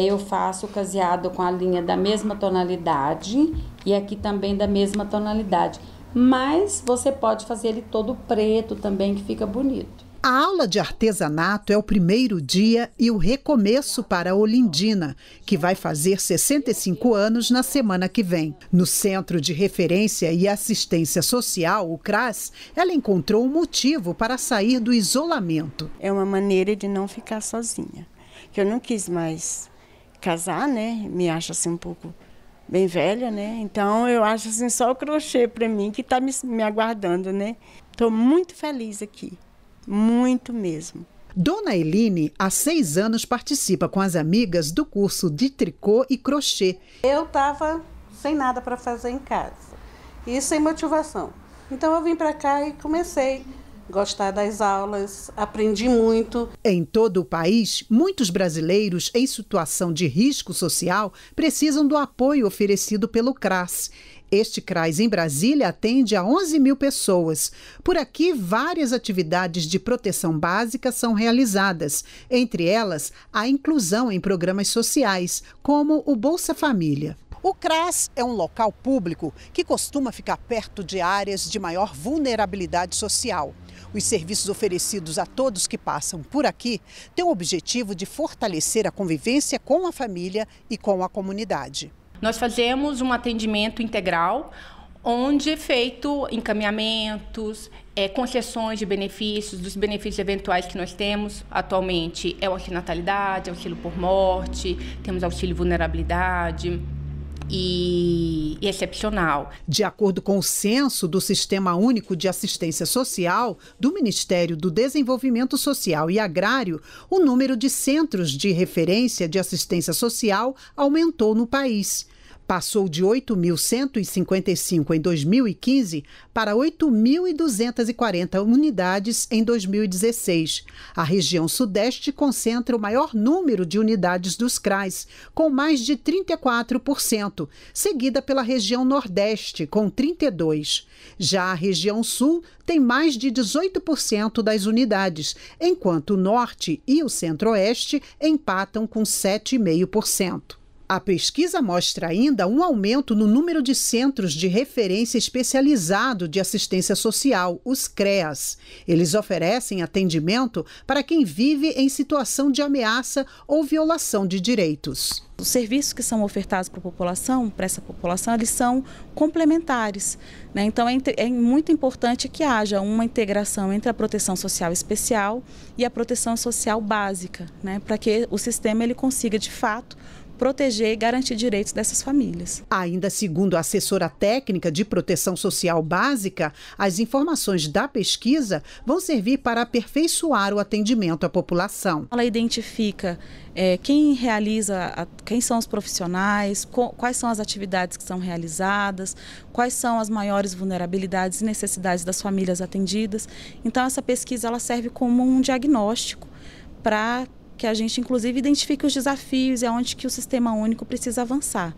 Eu faço o caseado com a linha da mesma tonalidade e aqui também da mesma tonalidade. Mas você pode fazer ele todo preto também, que fica bonito. A aula de artesanato é o primeiro dia e o recomeço para a Olindina, que vai fazer 65 anos na semana que vem. No Centro de Referência e Assistência Social, o CRAS, ela encontrou um motivo para sair do isolamento. É uma maneira de não ficar sozinha, que eu não quis mais casar, né? Me acho assim um pouco bem velha, né? Então eu acho assim só o crochê para mim que está me, me aguardando, né? Estou muito feliz aqui, muito mesmo. Dona Eline, há seis anos, participa com as amigas do curso de tricô e crochê. Eu estava sem nada para fazer em casa e sem motivação. Então eu vim para cá e comecei gostar das aulas, aprendi muito. Em todo o país, muitos brasileiros em situação de risco social precisam do apoio oferecido pelo CRAS. Este CRAS em Brasília atende a 11 mil pessoas. Por aqui, várias atividades de proteção básica são realizadas, entre elas a inclusão em programas sociais, como o Bolsa Família. O CRAS é um local público que costuma ficar perto de áreas de maior vulnerabilidade social. Os serviços oferecidos a todos que passam por aqui têm o objetivo de fortalecer a convivência com a família e com a comunidade. Nós fazemos um atendimento integral, onde é feito encaminhamentos, é, concessões de benefícios, dos benefícios eventuais que nós temos atualmente é o auxílio natalidade, auxílio por morte, temos auxílio vulnerabilidade, e, excepcional. De acordo com o censo do Sistema Único de Assistência Social do Ministério do Desenvolvimento Social e Agrário, o número de centros de referência de assistência social aumentou no país passou de 8.155 em 2015 para 8.240 unidades em 2016. A região Sudeste concentra o maior número de unidades dos CRAS, com mais de 34%, seguida pela região Nordeste, com 32%. Já a região Sul tem mais de 18% das unidades, enquanto o Norte e o Centro-Oeste empatam com 7,5%. A pesquisa mostra ainda um aumento no número de centros de referência especializado de assistência social, os CREAS. Eles oferecem atendimento para quem vive em situação de ameaça ou violação de direitos. Os serviços que são ofertados para a população, para essa população, eles são complementares. Né? Então é, é muito importante que haja uma integração entre a proteção social especial e a proteção social básica, né? para que o sistema ele consiga de fato proteger e garantir direitos dessas famílias. Ainda segundo a assessora técnica de proteção social básica, as informações da pesquisa vão servir para aperfeiçoar o atendimento à população. Ela identifica é, quem realiza, a, quem são os profissionais, co, quais são as atividades que são realizadas, quais são as maiores vulnerabilidades e necessidades das famílias atendidas. Então essa pesquisa ela serve como um diagnóstico para que a gente inclusive identifique os desafios e aonde que o sistema único precisa avançar.